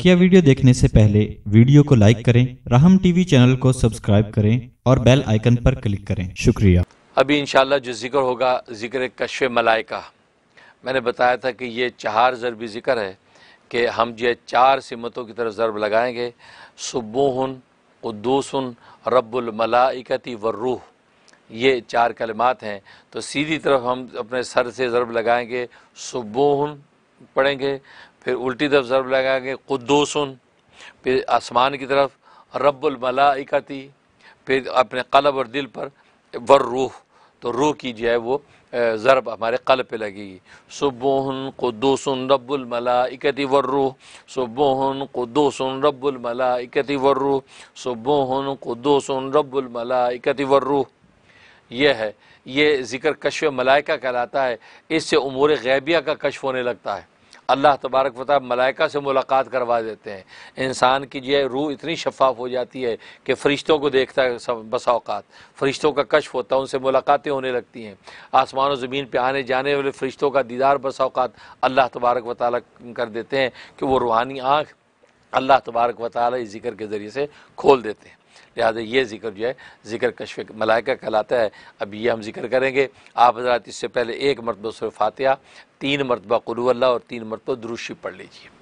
बकिया वीडियो देखने से पहले वीडियो को लाइक करें राहम टीवी चैनल को सब्सक्राइब करें और बेल आइकन पर क्लिक करें शुक्रिया अभी इंशाल्लाह जो जिक्र होगा जिक्र कशव मलाइका मैंने बताया था कि ये चार ज़रबी ज़िक्र है कि हम जो चार सिमतों की तरफ ज़रब लगाएंगे उदूसन रबुलमलाइकती रब्बुलमलाइकती रूह ये चार कलमात हैं तो सीधी तरफ हम अपने सर से ज़रब लगाएंगे सुबोहन पढ़ेंगे फिर उल्टी तरफ ज़रब लगाएंगे कुद्दोसन फिर आसमान की तरफ रब्बुलमलाइकती फिर अपने कलब और दिल पर वर रूह तो रूह की जो है वो ज़रब हमारे कल पे लगेगी सुबहन कुदोसन रब्बुलमलाइकती वर्रूह सुबोहन कुदोसन रब्बुलमलाइकती वर्रूह सुबहन कुदोसन रब्बुलमलाइकती वर्रूह यह है ये ज़िक्र कशफ मलाइका कहलाता है इससे उमूर गैबिया का कशफ होने लगता है अल्लाह तबारक वताल मलाइका से मुलाकात करवा देते हैं इंसान की जो है रूह इतनी शफाफ हो जाती है कि फ़रिश्तों को देखता है बसा फ़रिश्तों का कशफ होता है उनसे मुलाकातें होने लगती हैं आसमान और ज़मीन पर आने जाने वाले फ़रिश्तों का दीदार बसाओकात अल्लाह तबारक वाली कर देते हैं कि वो रूहानी आँख अल्लाह तबारक व ताली ज़िक्र के ज़रिए से खोल देते हैं लिहाजा ये जिक्र जो है जिक्र कशफ मलाइका कहलाता है अब ये हम जिक्र करेंगे आप हजरात इससे पहले एक मरतबा सुर तीन मरतबा कुलू और तीन मरतबा दुरुशी पढ़ लीजिए